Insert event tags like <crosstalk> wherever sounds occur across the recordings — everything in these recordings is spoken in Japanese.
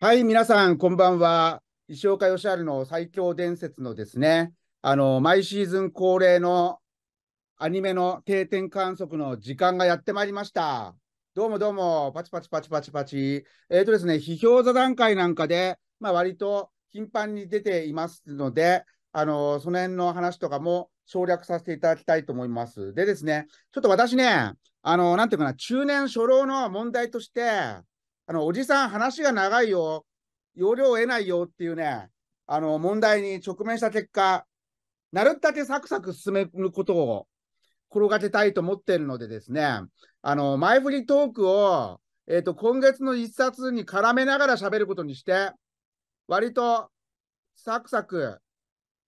はい、皆さん、こんばんは。石岡義治の最強伝説のですね、あの、毎シーズン恒例のアニメの定点観測の時間がやってまいりました。どうもどうも、パチパチパチパチパチ。えっ、ー、とですね、批評座談会なんかで、まあ、割と頻繁に出ていますので、あの、その辺の話とかも省略させていただきたいと思います。でですね、ちょっと私ね、あの、なんていうかな、中年初老の問題として、あの、おじさん話が長いよ、要領を得ないよっていうね、あの、問題に直面した結果、なるったてサクサク進めることを転がせたいと思ってるのでですね、あの、前振りトークを、えっ、ー、と、今月の一冊に絡めながら喋ることにして、割とサクサク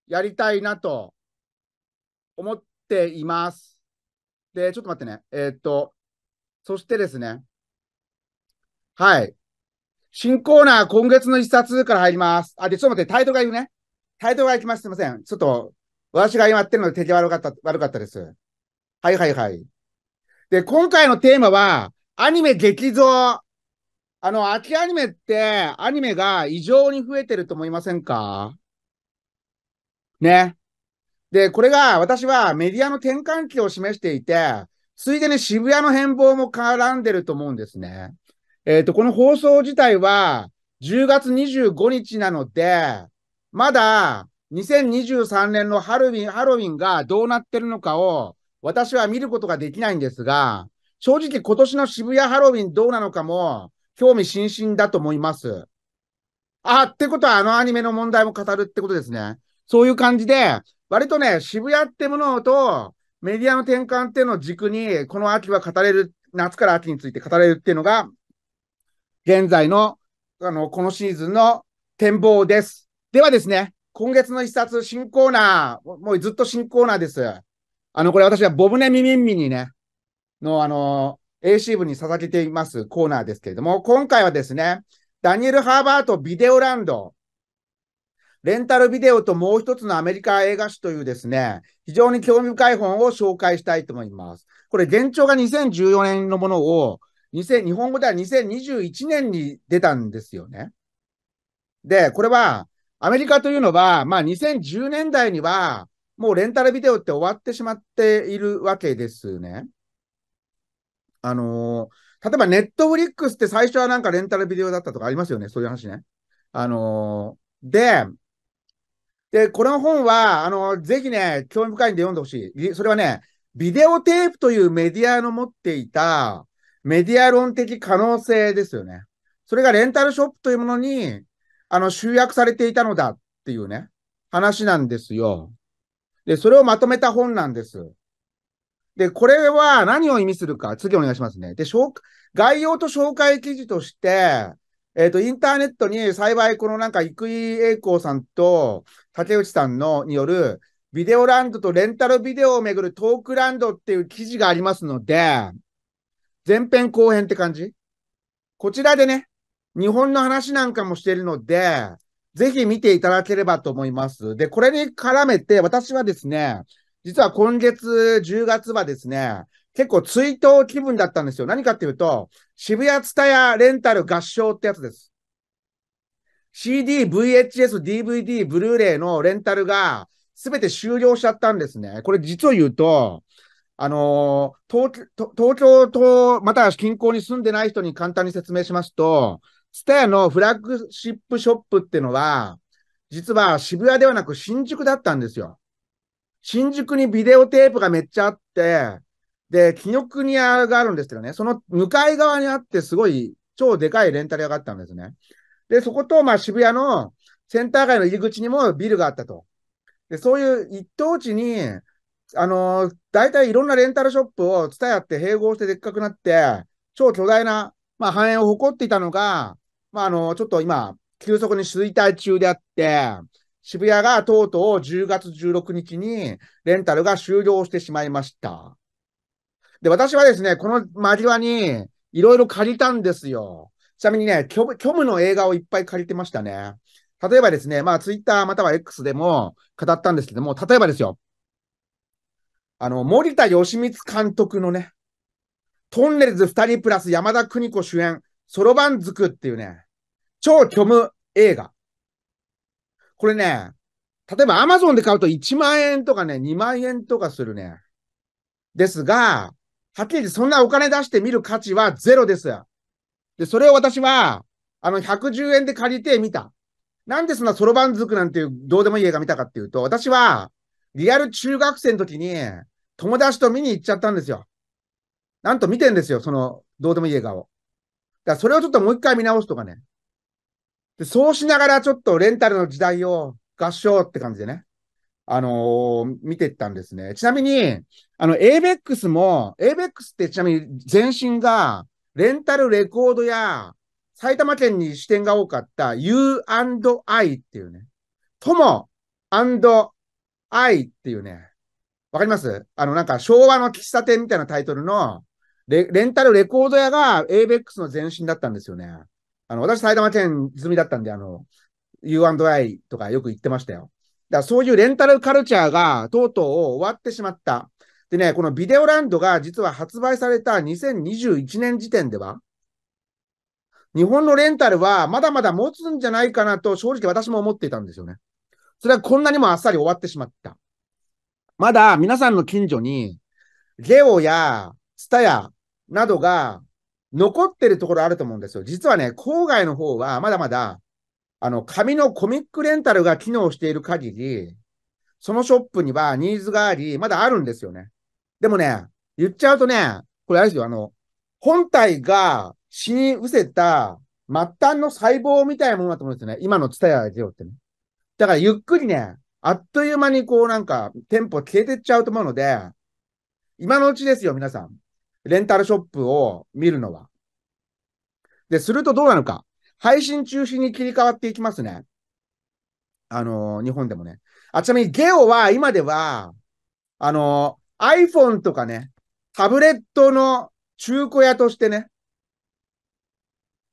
やりたいなと思っています。で、ちょっと待ってね。えー、っと、そしてですね、はい。新コーナー、今月の一冊から入ります。あ、で、ちょっと待って、タイトルが言うね。タイトルが行きます。すいません。ちょっと、私が今やってるので手気悪かった、悪かったです。はいはいはい。で、今回のテーマは、アニメ激増。あの、秋アニメって、アニメが異常に増えてると思いませんかね。で、これが私はメディアの転換期を示していて、ついでに渋谷の変貌も絡んでると思うんですね。えっ、ー、と、この放送自体は10月25日なので、まだ2023年のハロウィン、ハロウィンがどうなってるのかを私は見ることができないんですが、正直今年の渋谷ハロウィンどうなのかも興味津々だと思います。あ、ってことはあのアニメの問題も語るってことですね。そういう感じで、割とね、渋谷ってものとメディアの転換っていうのを軸に、この秋は語れる、夏から秋について語れるっていうのが現在の、あの、このシーズンの展望です。ではですね、今月の一冊、新コーナー、もうずっと新コーナーです。あの、これ私はボブネミミンミにね、の、あの、AC 部に捧げていますコーナーですけれども、今回はですね、ダニエル・ハーバート・ビデオランド、レンタルビデオともう一つのアメリカ映画史というですね、非常に興味深い本を紹介したいと思います。これ、現状が2014年のものを日本語では2021年に出たんですよね。で、これは、アメリカというのは、まあ2010年代には、もうレンタルビデオって終わってしまっているわけですね。あのー、例えばネットフリックスって最初はなんかレンタルビデオだったとかありますよね。そういう話ね。あのー、で、で、この本は、あのー、ぜひね、興味深いんで読んでほしい。それはね、ビデオテープというメディアの持っていた、メディア論的可能性ですよね。それがレンタルショップというものに、あの、集約されていたのだっていうね、話なんですよ。で、それをまとめた本なんです。で、これは何を意味するか、次お願いしますね。で、概要と紹介記事として、えっ、ー、と、インターネットに幸いこのなんか、生井栄光さんと竹内さんのによる、ビデオランドとレンタルビデオをめぐるトークランドっていう記事がありますので、前編後編って感じこちらでね、日本の話なんかもしているので、ぜひ見ていただければと思います。で、これに絡めて、私はですね、実は今月10月はですね、結構追悼気分だったんですよ。何かっていうと、渋谷ツタヤレンタル合唱ってやつです。CD、VHS、DVD、ブルーレイのレンタルが全て終了しちゃったんですね。これ実を言うと、あの東京と、また近郊に住んでない人に簡単に説明しますと、ステアのフラッグシップショップっていうのは、実は渋谷ではなく新宿だったんですよ。新宿にビデオテープがめっちゃあって、で、紀ノ国屋があるんですけどね、その向かい側にあって、すごい超でかいレンタル屋があったんですね。で、そこと、まあ渋谷のセンター街の入り口にもビルがあったと。で、そういう一等地に、あのー、大体いろんなレンタルショップを伝え合って併合してでっかくなって、超巨大な、まあ、繁栄を誇っていたのが、まあ、あのー、ちょっと今、急速に衰退中であって、渋谷がとうとう10月16日にレンタルが終了してしまいました。で、私はですね、この間際にいろいろ借りたんですよ。ちなみにね、虚無の映画をいっぱい借りてましたね。例えばですね、まあツイッターまたは X でも語ったんですけども、例えばですよ、あの、森田義満監督のね、トンネルズ2人プラス山田邦子主演、そろばんづくっていうね、超虚無映画。これね、例えば Amazon で買うと1万円とかね、2万円とかするね。ですが、はっきり言ってそんなお金出して見る価値はゼロです。で、それを私は、あの、110円で借りて見た。なんでそんなそろばんづくなんていうどうでもいい映画見たかっていうと、私は、リアル中学生の時に、友達と見に行っちゃったんですよ。なんと見てんですよ、その、どうでもいい映画を。だからそれをちょっともう一回見直すとかね。でそうしながらちょっとレンタルの時代を合唱って感じでね、あのー、見てったんですね。ちなみに、あの、ABEX も、ABEX ってちなみに前身が、レンタルレコードや、埼玉県に支店が多かった U&I っていうね、とも &I っていうね、わかりますあの、なんか、昭和の喫茶店みたいなタイトルのレ、レンタルレコード屋が ABEX の前身だったんですよね。あの、私埼玉県済みだったんで、あの、U&I とかよく行ってましたよ。だからそういうレンタルカルチャーがとうとう終わってしまった。でね、このビデオランドが実は発売された2021年時点では、日本のレンタルはまだまだ持つんじゃないかなと正直私も思っていたんですよね。それはこんなにもあっさり終わってしまった。まだ皆さんの近所に、レオやツタヤなどが残ってるところあると思うんですよ。実はね、郊外の方はまだまだ、あの、紙のコミックレンタルが機能している限り、そのショップにはニーズがあり、まだあるんですよね。でもね、言っちゃうとね、これあれですよ、あの、本体が死に伏せた末端の細胞みたいなものだと思うんですよね。今のツタヤゲオってね。だからゆっくりね、あっという間にこうなんか、店舗消えてっちゃうと思うので、今のうちですよ、皆さん。レンタルショップを見るのは。で、するとどうなるか。配信中心に切り替わっていきますね。あのー、日本でもね。あ、ちなみにゲオは今では、あのー、iPhone とかね、タブレットの中古屋としてね、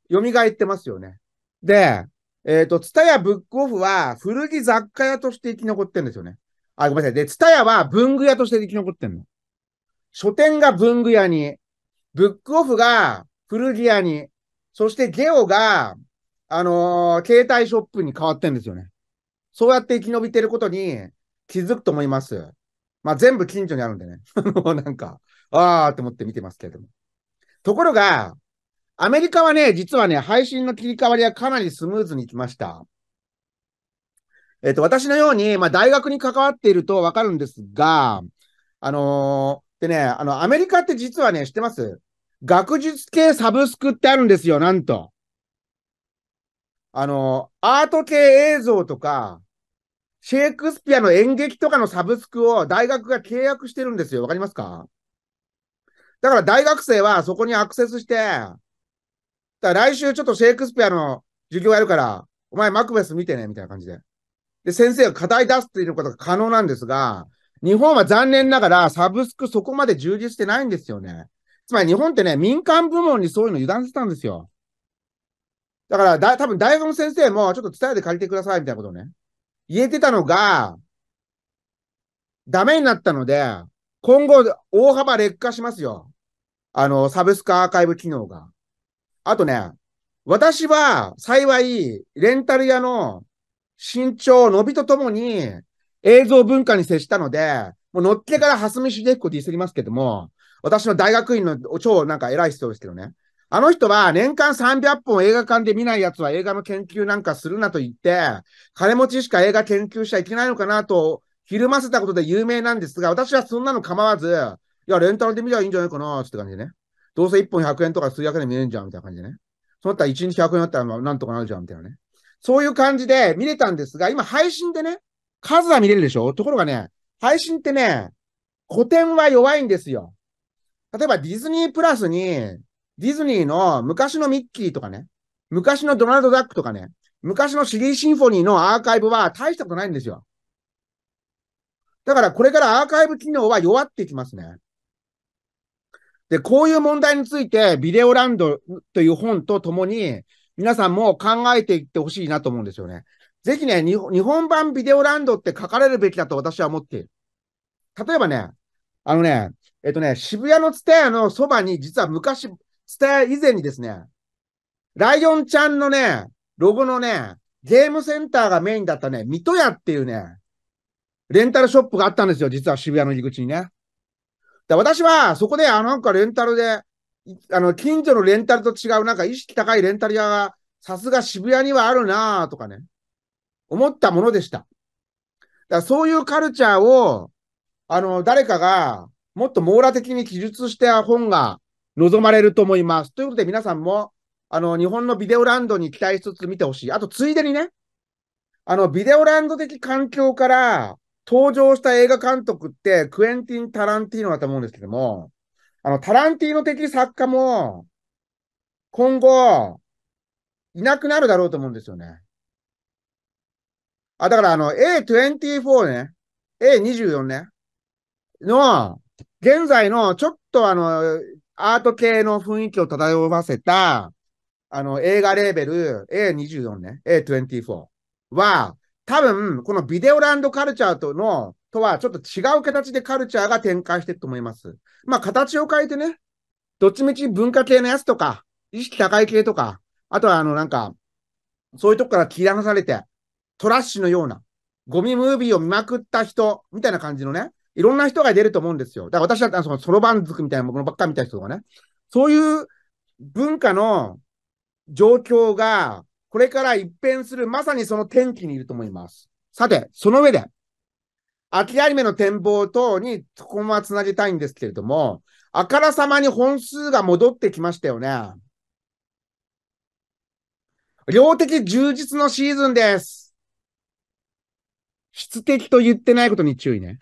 蘇ってますよね。で、えっ、ー、と、ツタヤブックオフは古着雑貨屋として生き残ってんですよね。あ、ごめんなさい。で、ツタヤは文具屋として生き残ってんの。書店が文具屋に、ブックオフが古着屋に、そしてゲオが、あのー、携帯ショップに変わってんですよね。そうやって生き延びてることに気づくと思います。まあ、全部近所にあるんでね。<laughs> なんか、あーって思って見てますけれども。ところが、アメリカはね、実はね、配信の切り替わりはかなりスムーズにいきました。えっ、と、私のように、まあ、大学に関わっているとわかるんですが、あのー、でね、あの、アメリカって実はね、知ってます学術系サブスクってあるんですよ、なんと。あのー、アート系映像とか、シェイクスピアの演劇とかのサブスクを大学が契約してるんですよ。わかりますかだから大学生はそこにアクセスして、だ来週ちょっとシェイクスピアの授業やるから、お前マクベス見てね、みたいな感じで。で、先生が課題出すっていうことが可能なんですが、日本は残念ながらサブスクそこまで充実してないんですよね。つまり日本ってね、民間部門にそういうの油断してたんですよ。だからだ、多分大学の先生もちょっと伝えて借りてくださいみたいなことをね、言えてたのが、ダメになったので、今後大幅劣化しますよ。あの、サブスクアーカイブ機能が。あとね、私は幸い、レンタル屋の身長、伸びとともに映像文化に接したので、もう乗っけから蓮見茂彦ディスりますけども、私の大学院の超なんか偉い人ですけどね。あの人は年間300本映画館で見ない奴は映画の研究なんかするなと言って、金持ちしか映画研究しちゃいけないのかなと、ひるませたことで有名なんですが、私はそんなの構わず、いや、レンタルで見りゃいいんじゃないかなって感じでね。どうせ1本100円とか数百円で見れるんじゃん、みたいな感じでね。そうなったら1日100円だったらなんとかなるじゃん、みたいなね。そういう感じで見れたんですが、今配信でね、数は見れるでしょところがね、配信ってね、古典は弱いんですよ。例えばディズニープラスに、ディズニーの昔のミッキーとかね、昔のドナルド・ダックとかね、昔のシリーシンフォニーのアーカイブは大したことないんですよ。だからこれからアーカイブ機能は弱っていきますね。で、こういう問題について、ビデオランドという本とともに、皆さんも考えていってほしいなと思うんですよね。ぜひね、日本版ビデオランドって書かれるべきだと私は思っている。例えばね、あのね、えっとね、渋谷のツタヤのそばに、実は昔、ツタヤ以前にですね、ライオンちゃんのね、ロゴのね、ゲームセンターがメインだったね、水戸屋っていうね、レンタルショップがあったんですよ、実は渋谷の入り口にね。だ私は、そこで、あ、なんかレンタルで、あの、近所のレンタルと違う、なんか意識高いレンタル屋が、さすが渋谷にはあるなぁとかね、思ったものでした。だそういうカルチャーを、あの、誰かが、もっと網羅的に記述した本が望まれると思います。ということで皆さんも、あの、日本のビデオランドに期待しつつ見てほしい。あと、ついでにね、あの、ビデオランド的環境から、登場した映画監督って、クエンティン・タランティーノだと思うんですけども、あの、タランティーノ的作家も、今後、いなくなるだろうと思うんですよね。あ、だからあの、A24 ね、A24 ね、の、現在のちょっとあの、アート系の雰囲気を漂わせた、あの、映画レーベル A24 ね、A24 は、多分、このビデオランドカルチャーとの、とはちょっと違う形でカルチャーが展開していくと思います。まあ、形を変えてね、どっちみち文化系のやつとか、意識高い系とか、あとはあの、なんか、そういうとこから切り離されて、トラッシュのような、ゴミムービーを見まくった人、みたいな感じのね、いろんな人が出ると思うんですよ。だから私だったらそのソロバンズクみたいなものばっか見た人とかね、そういう文化の状況がこれから一変するまさにその天気にいると思います。さて、その上で、秋アニメの展望等にこのはつなげたいんですけれども、あからさまに本数が戻ってきましたよね。量的充実のシーズンです。質的と言ってないことに注意ね。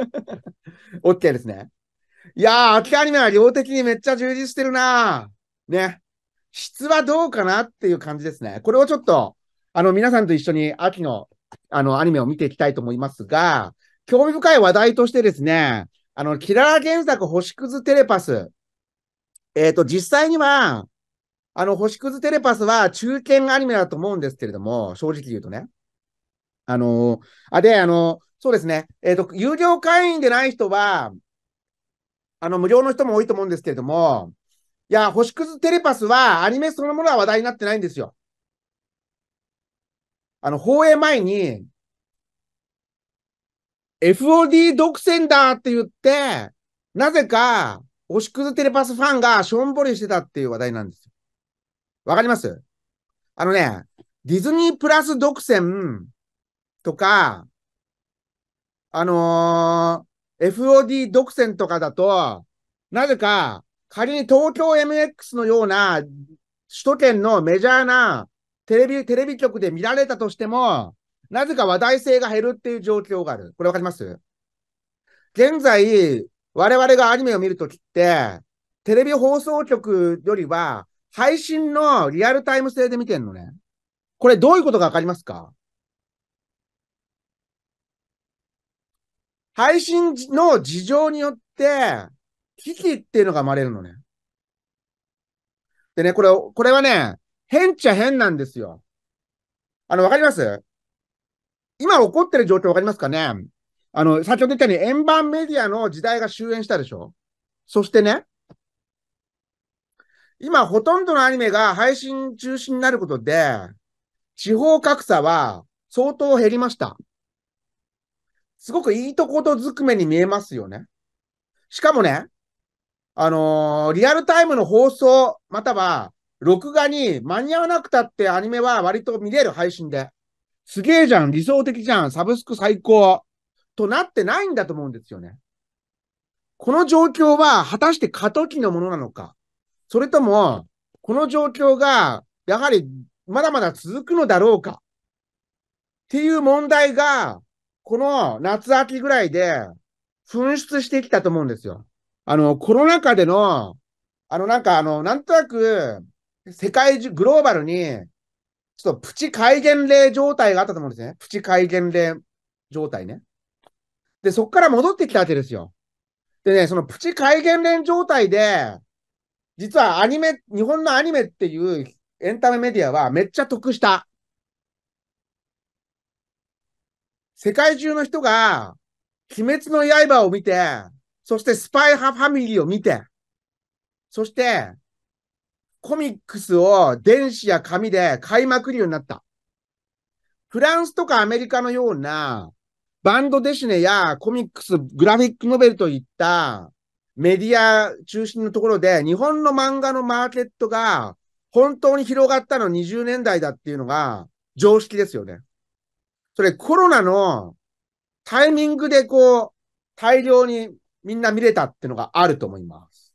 <laughs> オッケーですね。いやー、秋アニメは量的にめっちゃ充実してるなね。質はどうかなっていう感じですね。これをちょっと、あの、皆さんと一緒に秋の、あの、アニメを見ていきたいと思いますが、興味深い話題としてですね、あの、キラー原作星屑テレパス。えっ、ー、と、実際には、あの、星屑テレパスは中堅アニメだと思うんですけれども、正直言うとね。あのー、あ、で、あのー、そうですね。えっ、と、有料会員でない人は、あの、無料の人も多いと思うんですけれども、いや、星屑テレパスはアニメそのものは話題になってないんですよ。あの、放映前に、FOD 独占だって言って、なぜか、星屑テレパスファンがしょんぼりしてたっていう話題なんですよ。わかりますあのね、ディズニープラス独占とか、あのー、FOD 独占とかだと、なぜか、仮に東京 MX のような首都圏のメジャーなテレビ、テレビ局で見られたとしても、なぜか話題性が減るっていう状況がある。これわかります現在、我々がアニメを見るときって、テレビ放送局よりは、配信のリアルタイム性で見てんのね。これどういうことがわかりますか配信の事情によって、危機っていうのが生まれるのね。でね、これ、これはね、変っちゃ変なんですよ。あの、わかります今起こってる状況わかりますかねあの、先ほど言ったように円盤メディアの時代が終焉したでしょそしてね、今ほとんどのアニメが配信中止になることで、地方格差は相当減りました。すごくいいとことずくめに見えますよね。しかもね、あのー、リアルタイムの放送、または、録画に間に合わなくたってアニメは割と見れる配信で。すげえじゃん、理想的じゃん、サブスク最高。となってないんだと思うんですよね。この状況は果たして過渡期のものなのか、それとも、この状況がやはりまだまだ続くのだろうか、っていう問題が、この夏秋ぐらいで紛失してきたと思うんですよ。あの、コロナ禍での、あの、なんかあの、なんとなく、世界中、グローバルに、ちょっとプチ戒厳令状態があったと思うんですね。プチ戒厳令状態ね。で、そこから戻ってきたわけですよ。でね、そのプチ戒厳令状態で、実はアニメ、日本のアニメっていうエンタメメディアはめっちゃ得した。世界中の人が、鬼滅の刃を見て、そしてスパイハファミリーを見て、そして、コミックスを電子や紙で買いまくるようになった。フランスとかアメリカのような、バンドデシネやコミックス、グラフィックノベルといったメディア中心のところで、日本の漫画のマーケットが本当に広がったの20年代だっていうのが常識ですよね。それコロナのタイミングでこう、大量にみんな見れたってのがあると思います。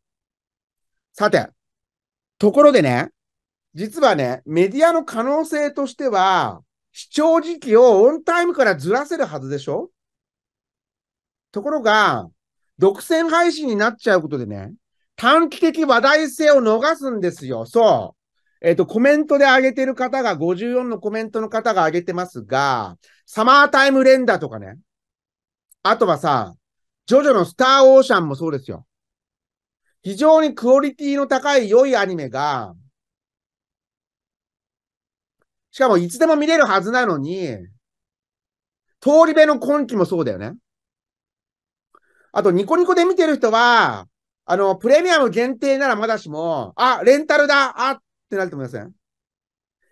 さて、ところでね、実はね、メディアの可能性としては、視聴時期をオンタイムからずらせるはずでしょところが、独占配信になっちゃうことでね、短期的話題性を逃すんですよ。そう。えっ、ー、と、コメントで上げてる方が、54のコメントの方が上げてますが、サマータイム連打とかね。あとはさ、ジョジョのスターオーシャンもそうですよ。非常にクオリティの高い良いアニメが、しかもいつでも見れるはずなのに、通り部の今季もそうだよね。あと、ニコニコで見てる人は、あの、プレミアム限定ならまだしも、あ、レンタルだあってなると思いません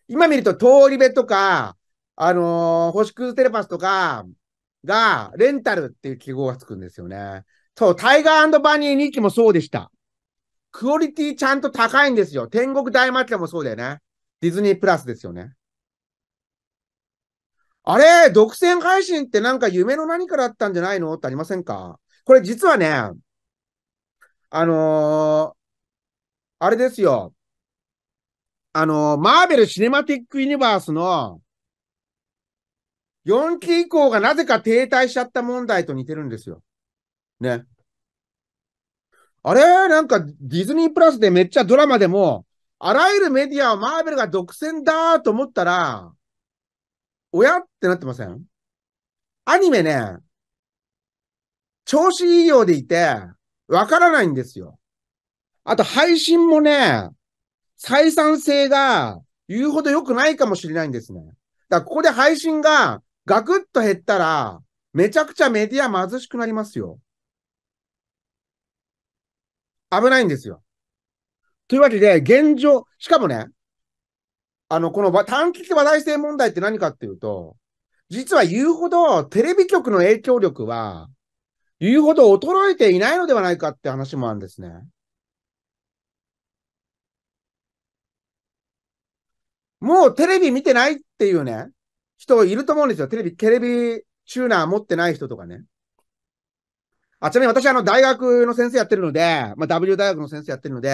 今見ると、通り部とか、あのー、星屑テレパスとか、が、レンタルっていう記号がつくんですよね。そう、タイガーバニー2期もそうでした。クオリティちゃんと高いんですよ。天国大魔教もそうだよね。ディズニープラスですよね。あれ、独占配信ってなんか夢の何かだったんじゃないのってありませんかこれ実はね、あのー、あれですよ。あのー、マーベル・シネマティック・ユニバースの4期以降がなぜか停滞しちゃった問題と似てるんですよ。ね。あれなんかディズニープラスでめっちゃドラマでも、あらゆるメディアをマーベルが独占だと思ったら、おやってなってませんアニメね、調子いいようでいて、わからないんですよ。あと配信もね、採算性が言うほど良くないかもしれないんですね。だからここで配信がガクッと減ったら、めちゃくちゃメディア貧しくなりますよ。危ないんですよ。というわけで、現状、しかもね、あの、この短期的話題性問題って何かっていうと、実は言うほどテレビ局の影響力は、言うほど衰えていないのではないかって話もあるんですね。もうテレビ見てないっていうね、人いると思うんですよ。テレビ、テレビチューナー持ってない人とかね。あ、ちなみに私、あの、大学の先生やってるので、まあ、W 大学の先生やってるので、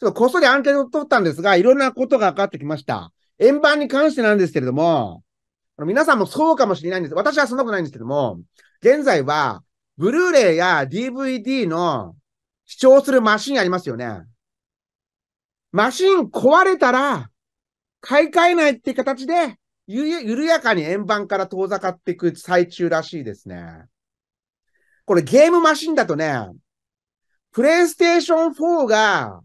ちょっとこっそりアンケートを取ったんですが、いろんなことが分かってきました。円盤に関してなんですけれども、皆さんもそうかもしれないんです。私はそんなことないんですけども、現在は、ブルーレイや DVD の視聴するマシンありますよね。マシン壊れたら、買い替えないって形で、ゆ緩やかに円盤から遠ざかっていく最中らしいですね。これゲームマシンだとね、プレイステーション4が、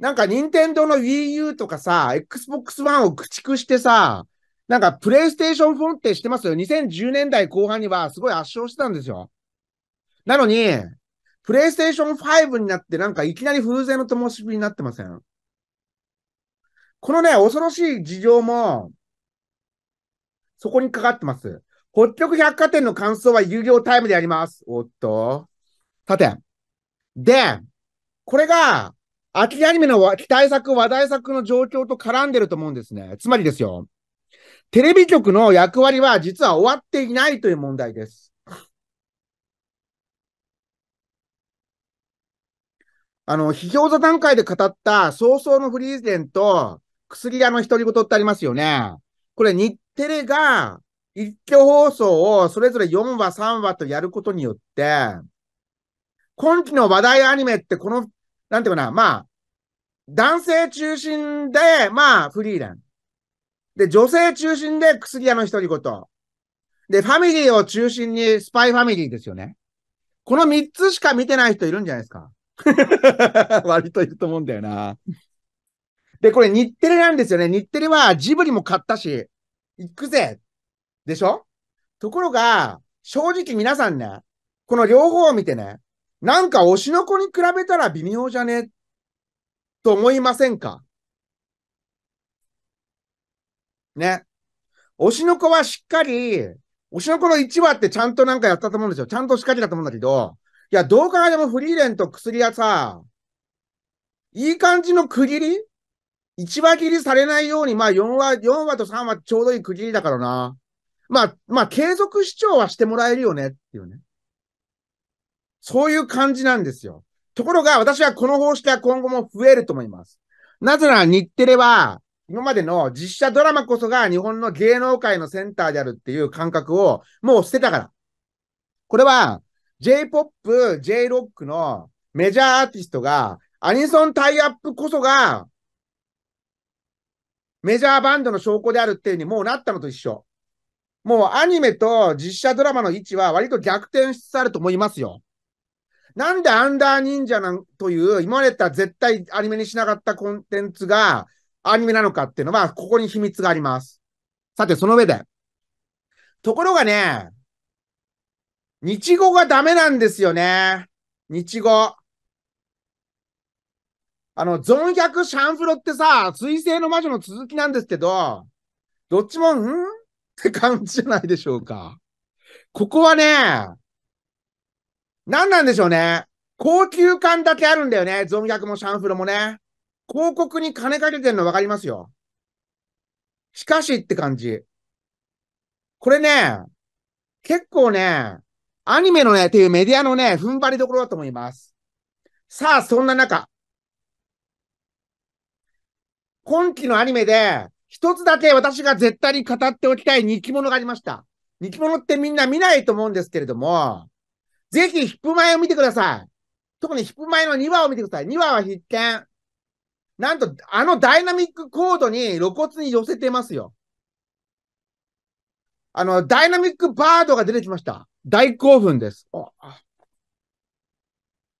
なんか任天堂の Wii U とかさ、Xbox One を駆逐してさ、なんかプレイステーション4って知ってますよ。2010年代後半にはすごい圧勝してたんですよ。なのに、プレイステーション5になってなんかいきなり風前の灯火になってません。このね、恐ろしい事情も、そこにかかってます。北極百貨店の感想は有料タイムであります。おっと。さて。で、これが、秋アニメの期待作、話題作の状況と絡んでると思うんですね。つまりですよ。テレビ局の役割は実は終わっていないという問題です。あの、批評座段階で語った早々のフリーゼンと薬屋の独り言ってありますよね。これ日テレが一挙放送をそれぞれ4話、3話とやることによって、今期の話題アニメってこの、なんていうかな、まあ、男性中心で、まあ、フリーレン。で、女性中心で薬屋の一人ごと。で、ファミリーを中心にスパイファミリーですよね。この3つしか見てない人いるんじゃないですか <laughs> 割といると思うんだよな。で、これ日テレなんですよね。日テレはジブリも買ったし、行くぜでしょところが、正直皆さんね、この両方を見てね、なんか推しの子に比べたら微妙じゃねと思いませんかね。推しの子はしっかり、推しの子の1話ってちゃんとなんかやったと思うんですよ。ちゃんとしっかりだと思うんだけど、いや、どう考えてもフリーレンと薬屋さ、いい感じの区切り1話切りされないように、まあ4話、4話と3話ちょうどいい区切りだからな。まあ、まあ継続視聴はしてもらえるよねっていうね。そういう感じなんですよ。ところが私はこの方式は今後も増えると思います。なぜなら日テレは今までの実写ドラマこそが日本の芸能界のセンターであるっていう感覚をもう捨てたから。これは J-POP、J-ROCK のメジャーアーティストがアニソンタイアップこそがメジャーバンドの証拠であるっていうにもうなったのと一緒。もうアニメと実写ドラマの位置は割と逆転しつつあると思いますよ。なんでアンダー忍者なんという今までた絶対アニメにしなかったコンテンツがアニメなのかっていうのはここに秘密があります。さて、その上で。ところがね、日語がダメなんですよね。日語。あの、ゾン100シャンフロってさ、水星の魔女の続きなんですけど、どっちも、んって感じじゃないでしょうか。ここはね、何なんでしょうね。高級感だけあるんだよね。ゾン100もシャンフロもね。広告に金かけてんの分かりますよ。しかしって感じ。これね、結構ね、アニメのね、っていうメディアのね、踏ん張りどころだと思います。さあ、そんな中、今期のアニメで、一つだけ私が絶対に語っておきたい人気者がありました。人気者ってみんな見ないと思うんですけれども、ぜひヒップ前を見てください。特にヒップ前の2話を見てください。2話は必見。なんと、あのダイナミックコードに露骨に寄せてますよ。あの、ダイナミックバードが出てきました。大興奮です。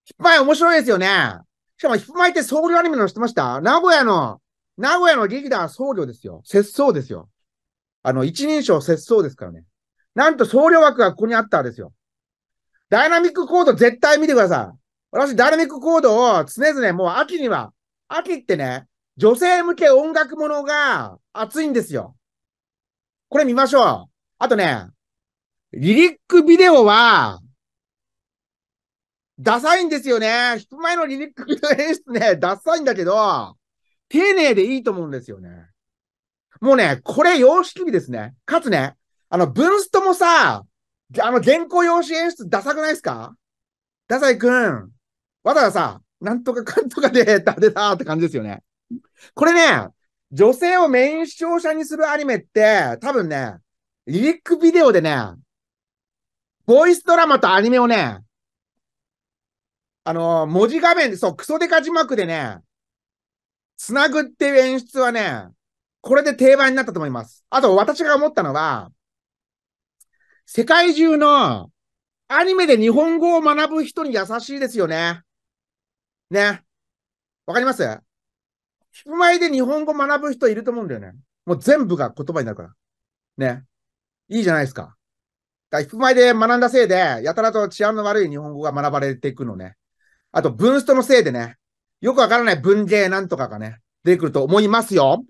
ヒップマイ面白いですよね。しかもヒップマイってソウルアニメの知ってました名古屋の名古屋の劇団は僧侶ですよ。節操ですよ。あの、一人称節操ですからね。なんと僧侶枠がここにあったんですよ。ダイナミックコード絶対見てください。私、ダイナミックコードを常々もう秋には、秋ってね、女性向け音楽ものが熱いんですよ。これ見ましょう。あとね、リリックビデオは、ダサいんですよね。人前のリリックビデオ演出ね、ダサいんだけど、丁寧でいいと思うんですよね。もうね、これ様式美ですね。かつね、あの、ブンストもさ、あの、原稿用紙演出ダサくないですかダサいくん。わざわざ、さ、なんとかかんとかで、だでたって感じですよね。これね、女性をメイン視聴者にするアニメって、多分ね、リリックビデオでね、ボイスドラマとアニメをね、あのー、文字画面で、そう、クソデカ字幕でね、つなぐっていう演出はね、これで定番になったと思います。あと、私が思ったのは、世界中のアニメで日本語を学ぶ人に優しいですよね。ね。わかります聞く前で日本語学ぶ人いると思うんだよね。もう全部が言葉になるから。ね。いいじゃないですか。だ引く前で学んだせいで、やたらと治安の悪い日本語が学ばれていくのね。あと、ブーストのせいでね、よくわからない文芸なんとかがね、出てくると思いますよ。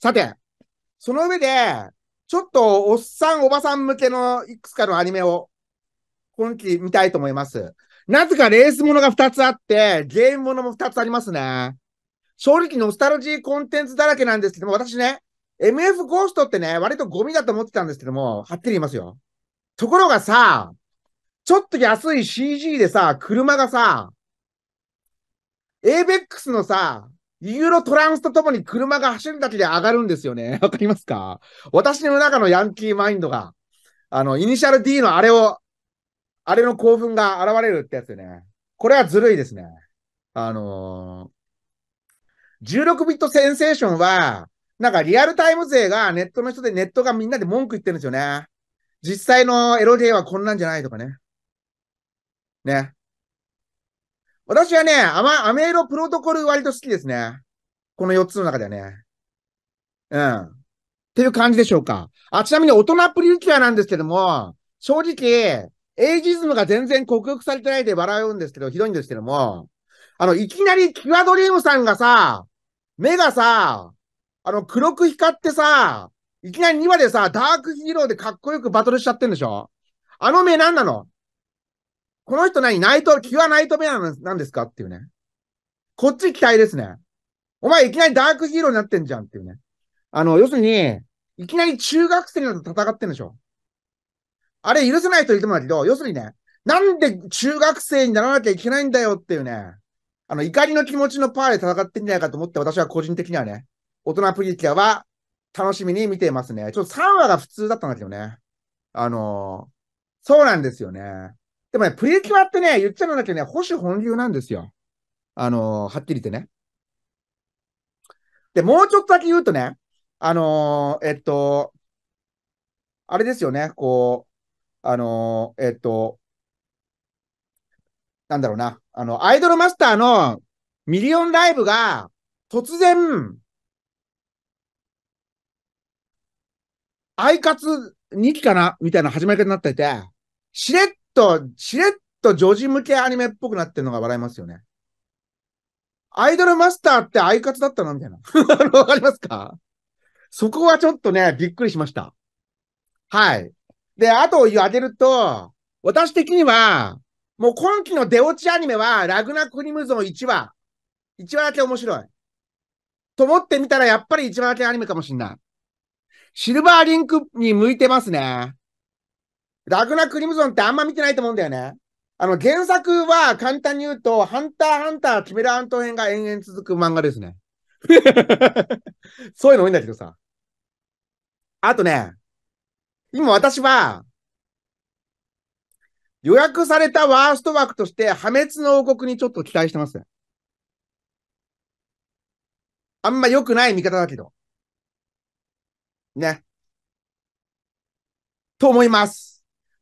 さて、その上で、ちょっとおっさんおばさん向けのいくつかのアニメを今期見たいと思います。なぜかレースものが2つあって、ゲームものも2つありますね。正直ノスタルジーコンテンツだらけなんですけども、私ね、MF ゴーストってね、割とゴミだと思ってたんですけども、はっきり言いますよ。ところがさ、ちょっと安い CG でさ、車がさ、エベックスのさ、ユーロトランスとともに車が走るだけで上がるんですよね。<laughs> わかりますか私の中のヤンキーマインドが、あの、イニシャル D のあれを、あれの興奮が現れるってやつね。これはずるいですね。あのー、16ビットセンセーションは、なんかリアルタイム勢がネットの人でネットがみんなで文句言ってるんですよね。実際のエロゲーはこんなんじゃないとかね。ね。私はね、アマ、アメーロプロトコル割と好きですね。この4つの中ではね。うん。っていう感じでしょうか。あ、ちなみに大人プリキュアなんですけども、正直、エイジズムが全然克服されてないで笑うんですけど、ひどいんですけども、あの、いきなりキュアドリームさんがさ、目がさ、あの、黒く光ってさ、いきなり2話でさ、ダークヒーローでかっこよくバトルしちゃってんでしょあの目なんなのこの人何ナイト、キュアナイトメアなんですかっていうね。こっち期待ですね。お前いきなりダークヒーローになってんじゃんっていうね。あの、要するに、いきなり中学生になると戦ってんでしょ。あれ許せない人いても思んだけど、要するにね、なんで中学生にならなきゃいけないんだよっていうね、あの、怒りの気持ちのパワーで戦ってんじゃないかと思って私は個人的にはね、大人プリキュアは楽しみに見ていますね。ちょっと3話が普通だったんだけどね。あのー、そうなんですよね。でもね、プリキュアってね、言っちゃうんだけどね、保守本流なんですよ。あのー、はっきり言ってね。で、もうちょっとだけ言うとね、あのー、えっと、あれですよね、こう、あのー、えっと、なんだろうな、あの、アイドルマスターのミリオンライブが突然、アイカツ2期かなみたいな始まり方になってて、しれっと、しれっと女児向けアニメっぽくなってるのが笑いますよね。アイドルマスターって相方だったのみたいな。<laughs> わかりますかそこはちょっとね、びっくりしました。はい。で、あとを挙げると、私的には、もう今期の出落ちアニメは、ラグナクリムゾン1話。1話だけ面白い。と思ってみたら、やっぱり1話だけアニメかもしんない。シルバーリンクに向いてますね。ラグナ・クリムゾンってあんま見てないと思うんだよね。あの、原作は簡単に言うと、ハンターハンター、キメラアント編が延々続く漫画ですね。<laughs> そういうの多いんだけどさ。あとね、今私は、予約されたワースト枠として、破滅の王国にちょっと期待してます。あんま良くない見方だけど。ね。と思います。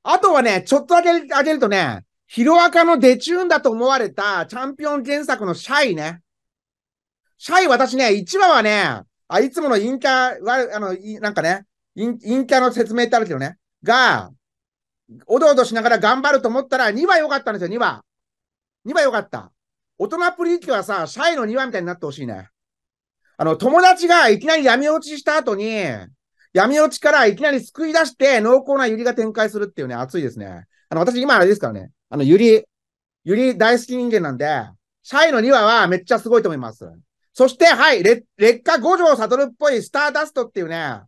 あとはね、ちょっとだけ上げるとね、ヒロアカのデチューンだと思われたチャンピオン原作のシャイね。シャイ私ね、1話はね、あ、いつもの陰キャ、あの、なんかね、陰キャの説明ってあるけどね、が、おどおどしながら頑張ると思ったら2話良かったんですよ、2話。2話良かった。大人プリキュアさ、シャイの2話みたいになってほしいね。あの、友達がいきなり闇落ちした後に、闇落ちからいきなり救い出して、濃厚なユリが展開するっていうね、熱いですね。あの、私今あれですからね、あの、ユリ、ユリ大好き人間なんで、シャイの2話はめっちゃすごいと思います。そして、はい、劣化五条悟っぽいスターダストっていうね、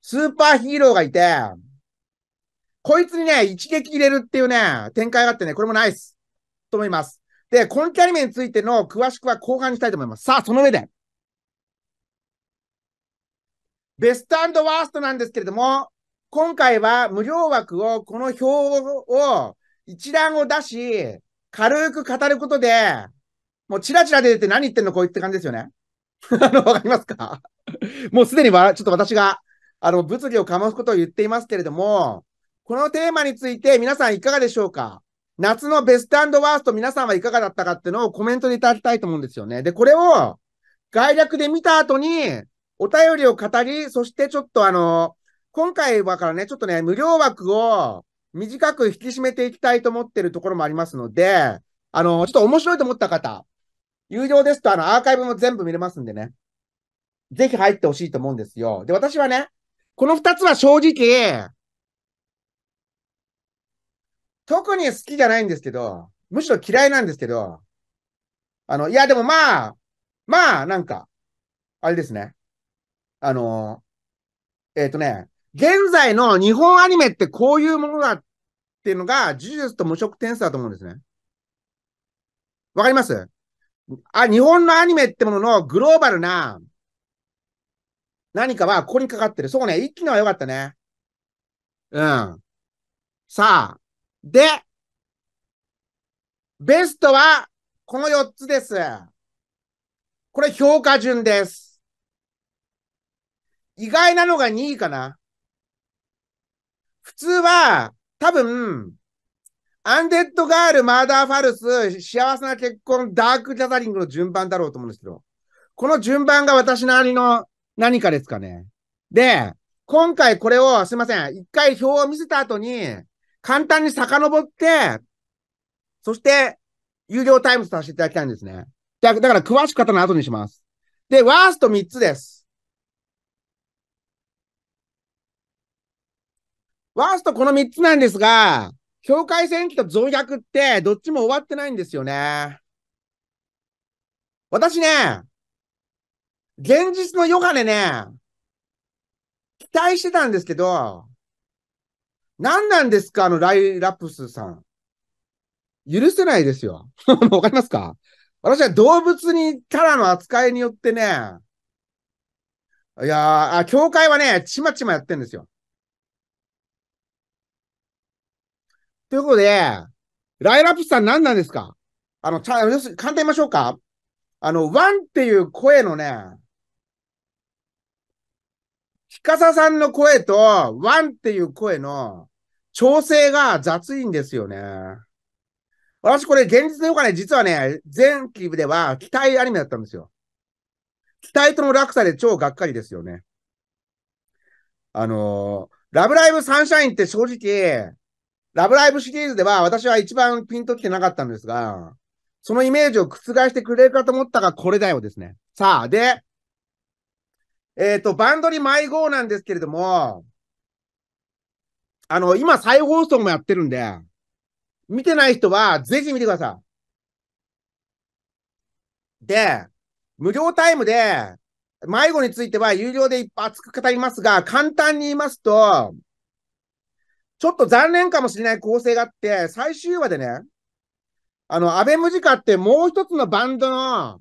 スーパーヒーローがいて、こいつにね、一撃入れるっていうね、展開があってね、これもナイスと思います。で、このキャリメについての詳しくは後半にしたいと思います。さあ、その上で、ベストワーストなんですけれども、今回は無料枠を、この表を一覧を出し、軽く語ることで、もうチラチラ出て何言ってんのこういって感じですよね。<laughs> あの、わかりますか <laughs> もうすでにわ、ちょっと私が、あの、物議をかますことを言っていますけれども、このテーマについて皆さんいかがでしょうか夏のベストワースト皆さんはいかがだったかっていうのをコメントでいただきたいと思うんですよね。で、これを概略で見た後に、お便りを語り、そしてちょっとあの、今回はからね、ちょっとね、無料枠を短く引き締めていきたいと思ってるところもありますので、あの、ちょっと面白いと思った方、有料ですとあの、アーカイブも全部見れますんでね。ぜひ入ってほしいと思うんですよ。で、私はね、この二つは正直、特に好きじゃないんですけど、むしろ嫌いなんですけど、あの、いや、でもまあ、まあ、なんか、あれですね。あの、えっ、ー、とね、現在の日本アニメってこういうものだっていうのが、呪術と無色転生だと思うんですね。わかりますあ、日本のアニメってもののグローバルな何かはここにかかってる。そうね、一気のは良かったね。うん。さあ、で、ベストはこの4つです。これ評価順です。意外なのが2位かな。普通は、多分、アンデッドガール、マーダーファルス、幸せな結婚、ダークギャザリングの順番だろうと思うんですけど、この順番が私なりの何かですかね。で、今回これを、すいません、一回表を見せた後に、簡単に遡って、そして、有料タイムさせていただきたいんですね。だから詳しく方の後にします。で、ワースト3つです。ワーストこの3つなんですが、境界戦と増逆ってどっちも終わってないんですよね。私ね、現実のヨガネね、期待してたんですけど、何なんですかあのライラプスさん。許せないですよ。<laughs> わかりますか私は動物にキャラの扱いによってね、いやー、教会はね、ちまちまやってんですよ。ということで、ライラップさん何なんですかあの、ち要するに簡単に言いましょうかあの、ワンっていう声のね、ヒカサさんの声とワンっていう声の調整が雑いんですよね。私これ現実のよかね、実はね、前期では期待アニメだったんですよ。期待との落差で超がっかりですよね。あのー、ラブライブサンシャインって正直、ラブライブシリーズでは私は一番ピンときてなかったんですが、そのイメージを覆してくれるかと思ったが、これだよですね。さあ、で、えっ、ー、と、バンドリ迷子なんですけれども、あの、今再放送もやってるんで、見てない人はぜひ見てください。で、無料タイムで、迷子については有料でいっぱい熱く語りますが、簡単に言いますと、ちょっと残念かもしれない構成があって、最終話でね、あの、アベムジカってもう一つのバンドの、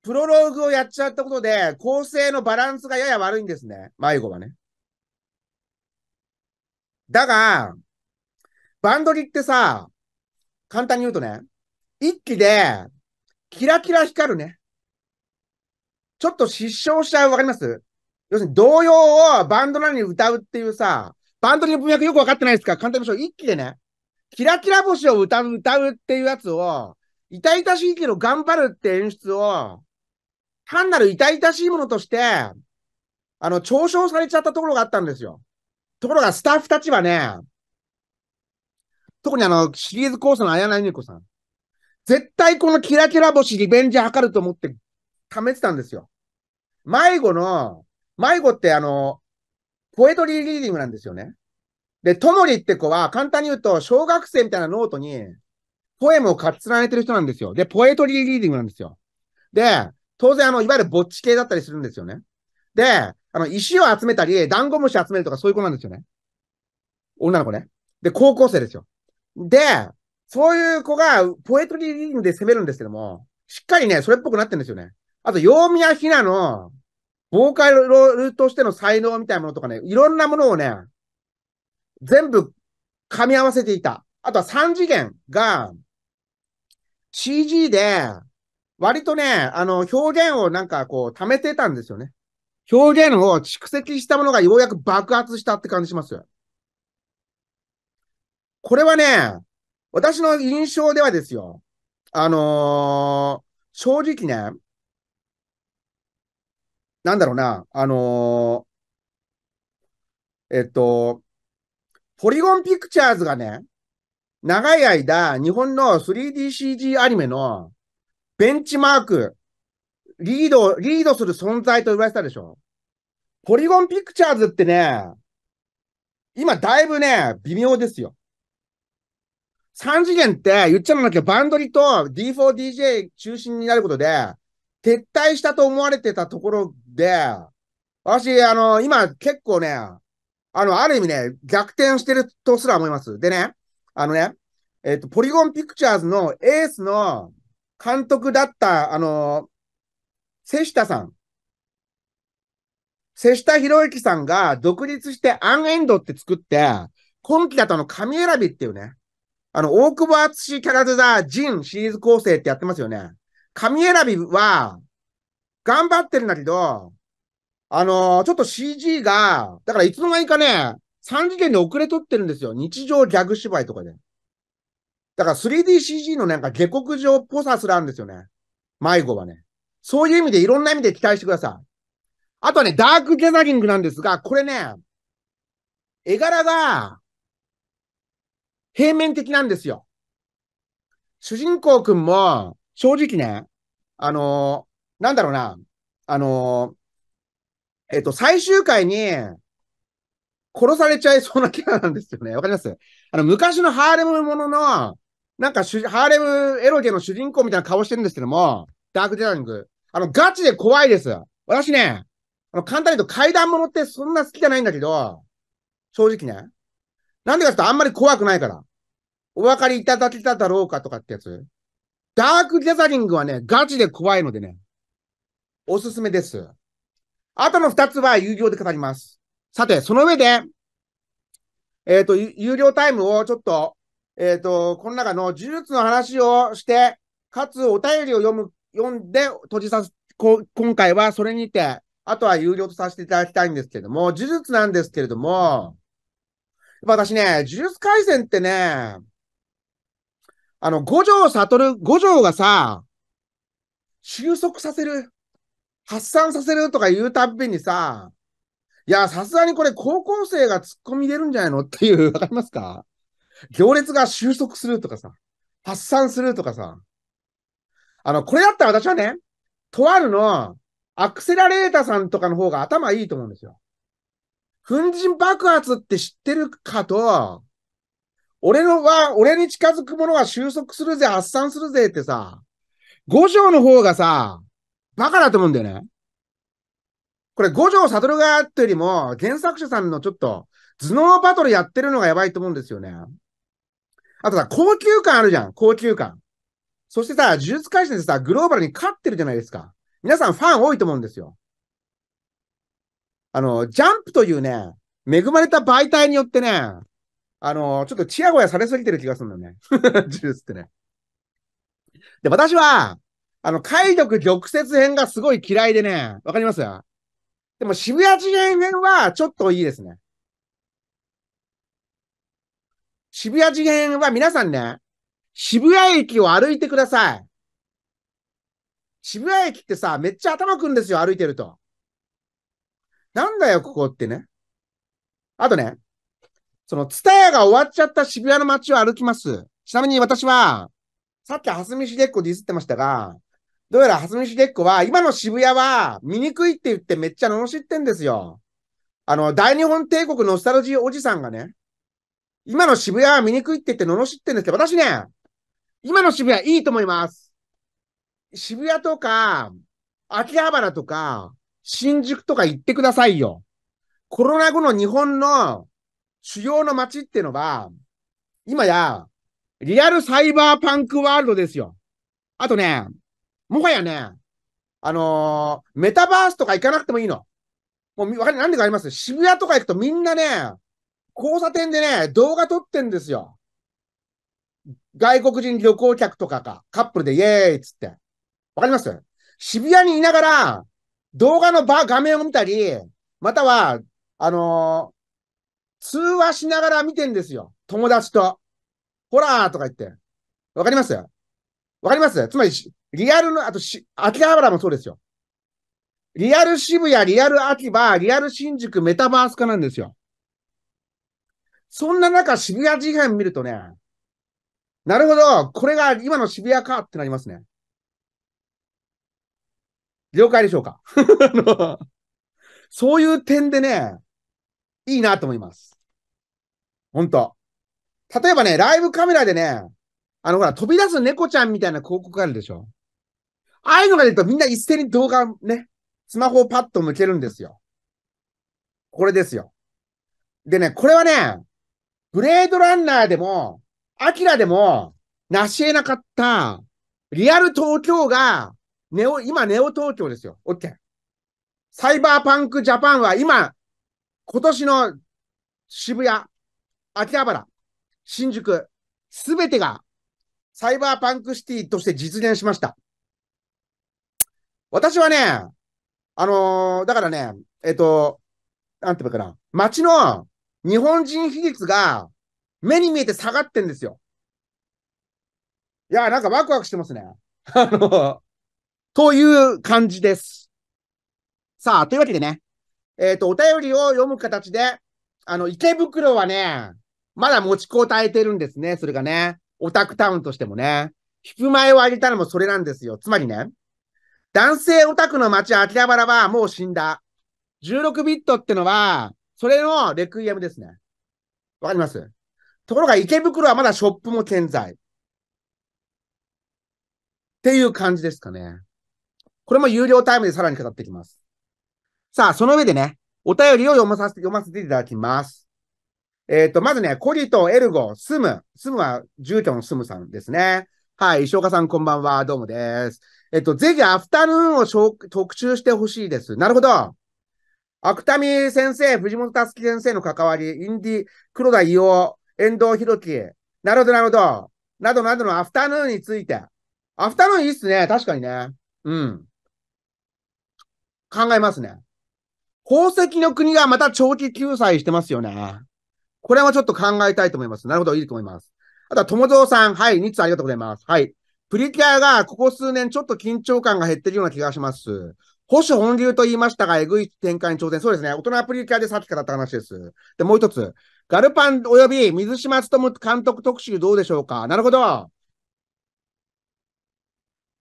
プロローグをやっちゃったことで、構成のバランスがやや悪いんですね。迷子はね。だが、バンドリってさ、簡単に言うとね、一気で、キラキラ光るね。ちょっと失笑しちゃう、わかります要するに童謡をバンドなのに歌うっていうさ、バンドの文脈よくわかってないですか簡単に言いましょう。一気でね、キラキラ星を歌う、歌うっていうやつを、痛々しいけど頑張るって演出を、単なる痛々しいものとして、あの、嘲笑されちゃったところがあったんですよ。ところがスタッフたちはね、特にあの、シリーズコースの綾波美子さん。絶対このキラキラ星リベンジ図ると思って、貯めてたんですよ。迷子の迷子ってあの、ポエトリーリーディングなんですよね。で、ともりって子は、簡単に言うと、小学生みたいなノートに、ポエムを書き連ねてる人なんですよ。で、ポエトリーリーディングなんですよ。で、当然、あの、いわゆるぼっち系だったりするんですよね。で、あの、石を集めたり、ダンゴムシ集めるとかそういう子なんですよね。女の子ね。で、高校生ですよ。で、そういう子が、ポエトリーリーディングで攻めるんですけども、しっかりね、それっぽくなってるんですよね。あと、陽宮ひなの、ボーカルとしての才能みたいなものとかね、いろんなものをね、全部噛み合わせていた。あとは3次元が CG で割とね、あの表現をなんかこう溜めてたんですよね。表現を蓄積したものがようやく爆発したって感じしますよ。これはね、私の印象ではですよ。あのー、正直ね、なんだろうな、あのー、えっと、ポリゴンピクチャーズがね、長い間、日本の 3DCG アニメのベンチマーク、リード、リードする存在と言われてたでしょポリゴンピクチャーズってね、今だいぶね、微妙ですよ。3次元って言っちゃうんだけど、バンドリと D4DJ 中心になることで、撤退したと思われてたところで、私、あの、今結構ね、あの、ある意味ね、逆転してるとすら思います。でね、あのね、えっ、ー、と、ポリゴンピクチャーズのエースの監督だった、あの、瀬下さん。瀬下博之さんが独立してアンエンドって作って、今期だとあの、神選びっていうね、あの、大久保厚キャラー、ザンシリーズ構成ってやってますよね。神選びは、頑張ってるんだけど、あのー、ちょっと CG が、だからいつの間にかね、3次元で遅れとってるんですよ。日常ギャグ芝居とかで。だから 3DCG のなんか下克上っぽさすらあるんですよね。迷子はね。そういう意味でいろんな意味で期待してください。あとはね、ダークギャザリングなんですが、これね、絵柄が平面的なんですよ。主人公くんも、正直ね、あのなんだろうな、あのー、えっと、最終回に、殺されちゃいそうなキャラなんですよね。わかりますあの、昔のハーレムものの、なんかハーレムエロゲの主人公みたいな顔してるんですけども、ダークデザイング。あの、ガチで怖いです。私ね、あの、簡単に言うと階段物ってそんな好きじゃないんだけど、正直ね。なんでかって言うとあんまり怖くないから。お分かりいただけただろうかとかってやつ。ダークギャザリングはね、ガチで怖いのでね。おすすめです。あとの二つは有料で語ります。さて、その上で、えっ、ー、と、有料タイムをちょっと、えっ、ー、と、この中の呪術の話をして、かつお便りを読む、読んで閉じさせ、こ今回はそれにて、あとは有料とさせていただきたいんですけれども、呪術なんですけれども、私ね、呪術改戦ってね、あの、五条悟、五条がさ、収束させる発散させるとか言うたっびにさ、いや、さすがにこれ高校生が突っ込み出るんじゃないのっていう、<laughs> わかりますか行列が収束するとかさ、発散するとかさ。あの、これだったら私はね、とあるの、アクセラレーターさんとかの方が頭いいと思うんですよ。粉塵爆発って知ってるかと、俺のは、俺に近づくものは収束するぜ、発散するぜってさ、五条の方がさ、バカだと思うんだよね。これ、五条悟がってよりも、原作者さんのちょっと、頭脳バトルやってるのがやばいと思うんですよね。あとさ、高級感あるじゃん、高級感。そしてさ、呪術改戦でさ、グローバルに勝ってるじゃないですか。皆さんファン多いと思うんですよ。あの、ジャンプというね、恵まれた媒体によってね、あの、ちょっとチヤゴヤされすぎてる気がするんだよね。ジュースってね。で、私は、あの、解読玉折編がすごい嫌いでね、わかりますでも渋谷事変編はちょっといいですね。渋谷事変は皆さんね、渋谷駅を歩いてください。渋谷駅ってさ、めっちゃ頭くんですよ、歩いてると。なんだよ、ここってね。あとね、その、ツタヤが終わっちゃった渋谷の街を歩きます。ちなみに私は、さっき蓮見っこディスってましたが、どうやら初でっ子は、今の渋谷は醜いって言ってめっちゃ罵ってんですよ。あの、大日本帝国ノスタルジーおじさんがね、今の渋谷は醜いって言って罵ってんですけど、私ね、今の渋谷いいと思います。渋谷とか、秋葉原とか、新宿とか行ってくださいよ。コロナ後の日本の主要の街ってのは、今や、リアルサイバーパンクワールドですよ。あとね、もはやね、あのー、メタバースとか行かなくてもいいの。もう、わかる。なんでかあります渋谷とか行くとみんなね、交差点でね、動画撮ってんですよ。外国人旅行客とかか、カップルでイエーイっつって。わかります渋谷にいながら、動画の場、画面を見たり、または、あのー、通話しながら見てんですよ。友達と。ほらーとか言って。わかりますわかりますつまり、リアルの、あとし、秋葉原もそうですよ。リアル渋谷、リアル秋葉、リアル新宿、メタバース化なんですよ。そんな中、渋谷事変見るとね、なるほど、これが今の渋谷かってなりますね。了解でしょうか <laughs> そういう点でね、いいなと思います。本当例えばね、ライブカメラでね、あの、ほら、飛び出す猫ちゃんみたいな広告あるでしょああいうのが出るとみんな一斉に動画ね、スマホをパッと向けるんですよ。これですよ。でね、これはね、ブレードランナーでも、アキラでも、なし得なかった、リアル東京が、ネオ、今ネオ東京ですよ。オッケー。サイバーパンクジャパンは今、今年の渋谷、秋葉原、新宿、すべてがサイバーパンクシティとして実現しました。私はね、あのー、だからね、えっ、ー、と、なんて言うかな、街の日本人比率が目に見えて下がってんですよ。いや、なんかワクワクしてますね。<laughs> あの、という感じです。さあ、というわけでね、えっ、ー、と、お便りを読む形で、あの、池袋はね、まだ持ちこたえてるんですね、それがね。オタクタウンとしてもね。引く前を挙げたのもそれなんですよ。つまりね、男性オタクの街秋葉原はもう死んだ。16ビットってのは、それのレクイエムですね。わかりますところが池袋はまだショップも健在。っていう感じですかね。これも有料タイムでさらに語ってきます。さあ、その上でね、お便りを読ませて、読ませていただきます。えっ、ー、と、まずね、コリとエルゴ、スム。スムは住居のスムさんですね。はい。石岡さん、こんばんは。どうもです。えっと、ぜひアフタヌーンを特集してほしいです。なるほど。芥見先生、藤本たすき先生の関わり、インディ、黒田伊代、遠藤弘樹。なるほど、なるほど。などなどのアフタヌーンについて。アフタヌーンいいっすね。確かにね。うん。考えますね。宝石の国がまた長期救済してますよね。これはちょっと考えたいと思います。なるほど、いいと思います。あとは、友蔵さん。はい、ニッツありがとうございます。はい。プリキュアがここ数年ちょっと緊張感が減ってるような気がします。保守本流と言いましたが、えぐい展開に挑戦。そうですね。大人プリキュアでさっき語った話です。で、もう一つ。ガルパン及び水島努監督特集どうでしょうかなるほど。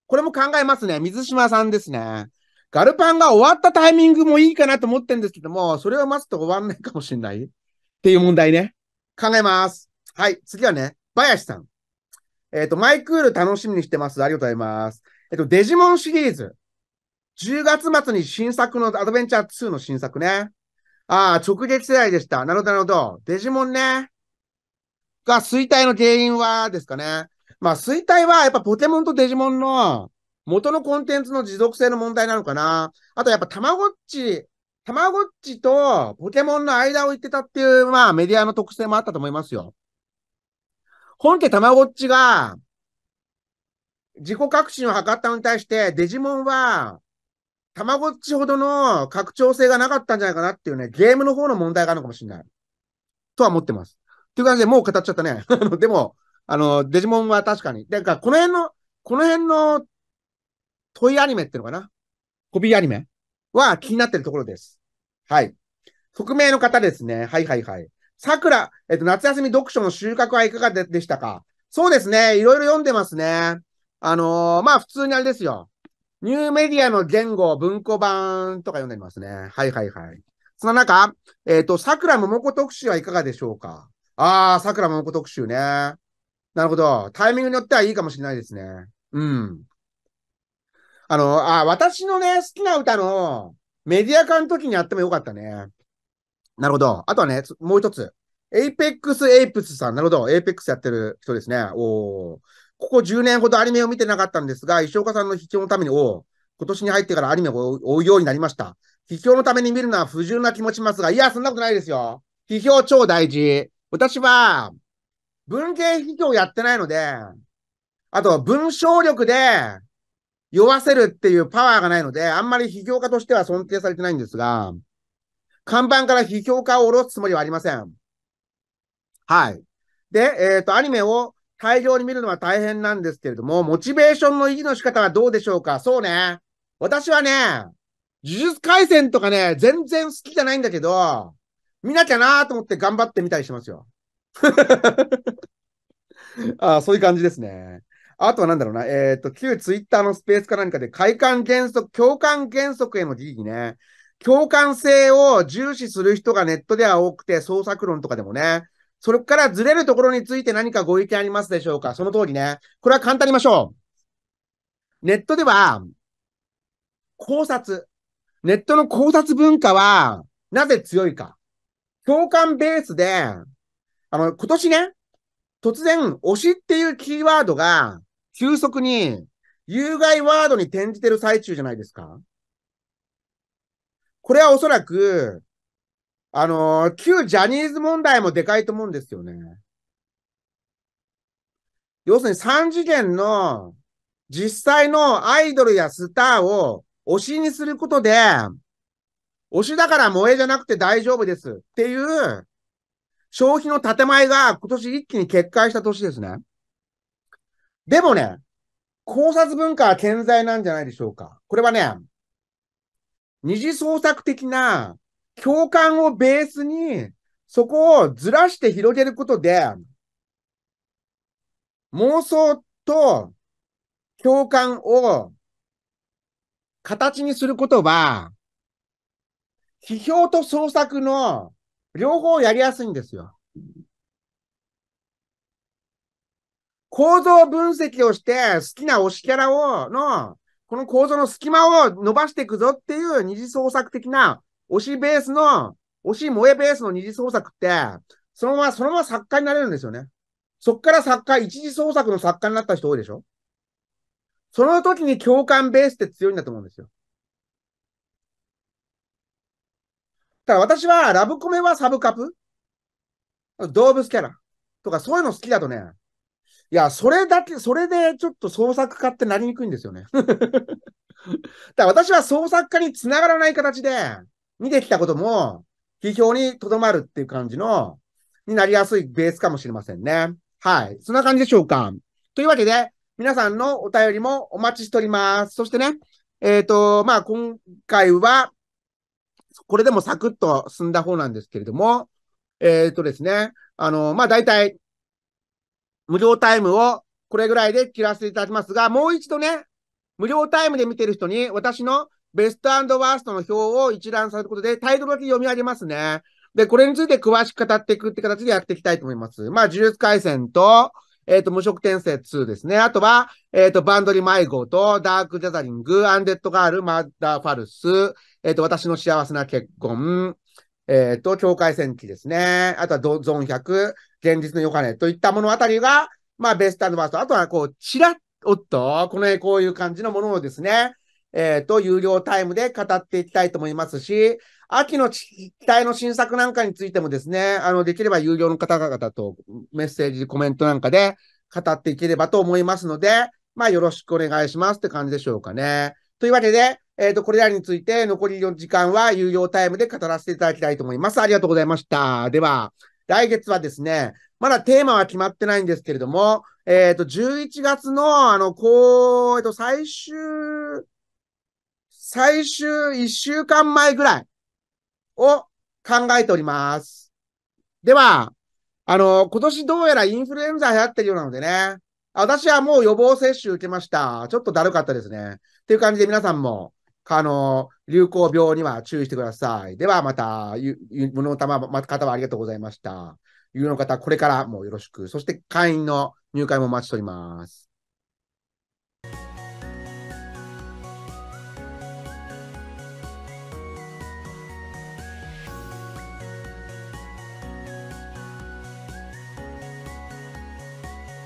これも考えますね。水島さんですね。ガルパンが終わったタイミングもいいかなと思ってるんですけども、それを待つと終わんないかもしれない。っていう問題ね。考えます。はい。次はね、林さん。えっ、ー、と、マイクール楽しみにしてます。ありがとうございます。えっ、ー、と、デジモンシリーズ。10月末に新作のアドベンチャー2の新作ね。ああ、直撃世代でした。なるほど、なるほど。デジモンね。が、衰退の原因は、ですかね。まあ、衰退は、やっぱポケモンとデジモンの元のコンテンツの持続性の問題なのかな。あと、やっぱ、たまごっちたまごっちとポケモンの間を行ってたっていう、まあメディアの特性もあったと思いますよ。本家たまごっちが、自己革新を図ったのに対して、デジモンは、たまごっちほどの拡張性がなかったんじゃないかなっていうね、ゲームの方の問題があるのかもしれない。とは思ってます。という感じで、もう語っちゃったね。<laughs> でも、あの、デジモンは確かに。だから、この辺の、この辺の問いアニメっていうのかなコピーアニメは気になってるところです。はい。匿名の方ですね。はいはいはい。桜、えっと、夏休み読書の収穫はいかがででしたかそうですね。いろいろ読んでますね。あのー、まあ、普通にあれですよ。ニューメディアの言語、文庫版とか読んでますね。はいはいはい。その中、えっ、ー、と、桜桃子特集はいかがでしょうかああ、桜桃子特集ね。なるほど。タイミングによってはいいかもしれないですね。うん。あの、あ私のね、好きな歌の、メディア化の時にやってもよかったね。なるほど。あとはね、もう一つ。エイペックスエイプスさん。なるほど。エイペックスやってる人ですね。おお。ここ10年ほどアニメを見てなかったんですが、石岡さんの秘境のために、お今年に入ってからアニメを追うようになりました。秘境のために見るのは不純な気もしますが、いや、そんなことないですよ。批評超大事。私は、文系秘境やってないので、あと、文章力で、酔わせるっていうパワーがないので、あんまり批評家としては尊敬されてないんですが、看板から批評家を下ろすつもりはありません。はい。で、えっ、ー、と、アニメを大量に見るのは大変なんですけれども、モチベーションの維持の仕方はどうでしょうかそうね。私はね、呪術回戦とかね、全然好きじゃないんだけど、見なきゃなーと思って頑張ってみたりしますよ。<laughs> あそういう感じですね。あとはなんだろうな、えっ、ー、と、旧ツイッターのスペースか何かで、快感原則、共感原則への疑義ね。共感性を重視する人がネットでは多くて、創作論とかでもね。それからずれるところについて何かご意見ありますでしょうかその通りね。これは簡単にましょう。ネットでは、考察。ネットの考察文化は、なぜ強いか。共感ベースで、あの、今年ね、突然、推しっていうキーワードが、急速に有害ワードに転じてる最中じゃないですかこれはおそらく、あのー、旧ジャニーズ問題もでかいと思うんですよね。要するに3次元の実際のアイドルやスターを推しにすることで、推しだから萌えじゃなくて大丈夫ですっていう消費の建前が今年一気に決壊した年ですね。でもね、考察文化は健在なんじゃないでしょうか。これはね、二次創作的な共感をベースに、そこをずらして広げることで、妄想と共感を形にすることは、批評と創作の両方やりやすいんですよ。構造分析をして、好きな推しキャラを、の、この構造の隙間を伸ばしていくぞっていう二次創作的な、推しベースの、推し萌えベースの二次創作って、そのまま、そのまま作家になれるんですよね。そっから作家、一次創作の作家になった人多いでしょその時に共感ベースって強いんだと思うんですよ。だから私はラブコメはサブカプ動物キャラとかそういうの好きだとね、いや、それだけ、それでちょっと創作家ってなりにくいんですよね。<laughs> だから私は創作家につながらない形で見てきたことも、批評にとどまるっていう感じの、になりやすいベースかもしれませんね。はい。そんな感じでしょうか。というわけで、皆さんのお便りもお待ちしております。そしてね、えっ、ー、と、まあ、今回は、これでもサクッと進んだ方なんですけれども、えっ、ー、とですね、あの、まあ、大体、無料タイムをこれぐらいで切らせていただきますが、もう一度ね、無料タイムで見てる人に私のベストワーストの表を一覧されることで、タイトルだけ読み上げますね。で、これについて詳しく語っていくって形でやっていきたいと思います。まあ、呪術回戦と、えっ、ー、と、無色転生2ですね。あとは、えっ、ー、と、バンドリ迷子と、ダークジャザリング、アンデッドガール、マッダーファルス、えっ、ー、と、私の幸せな結婚、えっ、ー、と、境界線記ですね。あとはゾーン100、現実のヨハネといったものあたりが、まあ、ベストバースト。あとは、こう、ちらっ、おっと、このこういう感じのものをですね、えっ、ー、と、有料タイムで語っていきたいと思いますし、秋の期待の新作なんかについてもですね、あの、できれば有料の方々とメッセージ、コメントなんかで語っていければと思いますので、まあ、よろしくお願いしますって感じでしょうかね。というわけで、えっ、ー、と、これらについて残りの時間は有料タイムで語らせていただきたいと思います。ありがとうございました。では、来月はですね、まだテーマは決まってないんですけれども、えっ、ー、と、11月の、あの、こう、えっ、ー、と、最終、最終1週間前ぐらいを考えております。では、あの、今年どうやらインフルエンザ流行ってるようなのでね、私はもう予防接種受けました。ちょっとだるかったですね。とていう感じで皆さんも、あの、流行病には注意してください。ではまた、物の玉、ま、方はありがとうございました。有の方、これからもよろしく。そして会員の入会もお待ちしております。